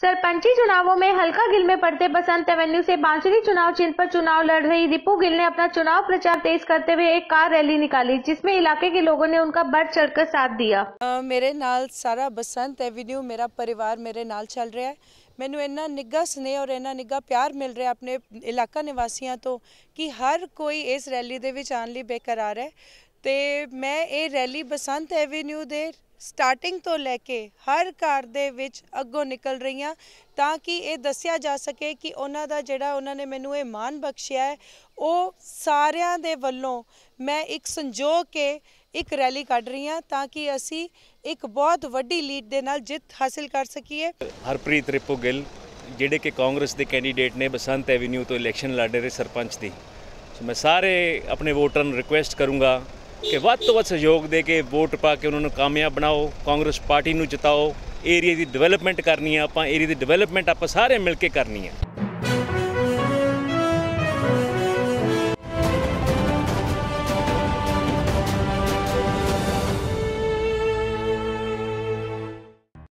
सरपंची चुनावों में हल्का गिल में पड़ते बसंत एवेन्यू से बांसुरी चुनाव चिन्ह पर चुनाव लड़ रही रिपू गिल ने अपना चुनाव प्रचार तेज करते हुए एक कार रैली निकाली जिसमें इलाके के लोगों ने उनका बढ़ चढ़कर साथ दिया आ, मेरे नाल सारा बसंत एवेन्यू मेरा परिवार मेरे नाल चल रहा है मैनू इन्ना निघा स्नेह और इन्ना निघा प्यार मिल रहा अपने इलाका निवासियों तो कि हर कोई इस रैली के बेकरार है तो मैं ये रैली बसंत एवेन्यू दे ਸਟਾਰਟਿੰਗ ਤੋਂ ਲੈ ਕੇ ਹਰ ਕਾਰ ਦੇ ਵਿੱਚ ਅੱਗੋਂ ਨਿਕਲ ਰਹੀਆਂ ਤਾਂ ਕਿ ਇਹ ਦੱਸਿਆ ਜਾ ਸਕੇ ਕਿ ਉਹਨਾਂ ਦਾ ਜਿਹੜਾ ਉਹਨਾਂ ਨੇ ਮੈਨੂੰ ਇਹ ਮਾਨ ਬਖਸ਼ਿਆ ਹੈ ਉਹ ਸਾਰਿਆਂ ਦੇ ਵੱਲੋਂ ਮੈਂ ਇੱਕ ਸੰਜੋਗ ਕੇ ਇੱਕ ਰੈਲੀ ਕੱਢ ਰਹੀ ਹਾਂ ਤਾਂ ਕਿ ਅਸੀਂ ਇੱਕ ਬਹੁਤ ਵੱਡੀ ਲੀਡ ਦੇ ਨਾਲ ਜਿੱਤ ਹਾਸਲ ਕਰ ਸਕੀਏ ਹਰਪ੍ਰੀਤ ਰਿਪੂ ਗਿੱਲ ਜਿਹੜੇ ਕਿ ਕਾਂਗਰਸ ਦੇ ਕੈਂਡੀਡੇਟ ਨੇ ਬਸੰਤ ਐਵੇਨਿਊ ਤੋਂ ਇਲੈਕਸ਼ਨ ਲੜ ਰਹੇ ਸਰਪੰਚ ਦੀ ਮੈਂ ਸਾਰੇ ਆਪਣੇ ਵੋਟਰਾਂ ਨੂੰ ਰਿਕੁਐਸਟ ਕਰੂੰਗਾ ਕਿ ਵੱਧ ਤੋਂ ਵੱਧ ਸਹਿਯੋਗ ਦੇ ਕੇ ਵੋਟ ਪਾ ਕੇ ਉਹਨਾਂ ਨੂੰ ਕਾਮਯਾਬ ਬਣਾਓ ਕਾਂਗਰਸ ਪਾਰਟੀ ਨੂੰ ਜਿਤਾਓ ਏਰੀਆ ਦੀ ਡਿਵੈਲਪਮੈਂਟ ਕਰਨੀ ਆ ਆਪਾਂ ਏਰੀਆ ਦੀ ਡਿਵੈਲਪਮੈਂਟ ਆਪਾਂ ਸਾਰੇ ਮਿਲ ਕੇ ਕਰਨੀ ਆ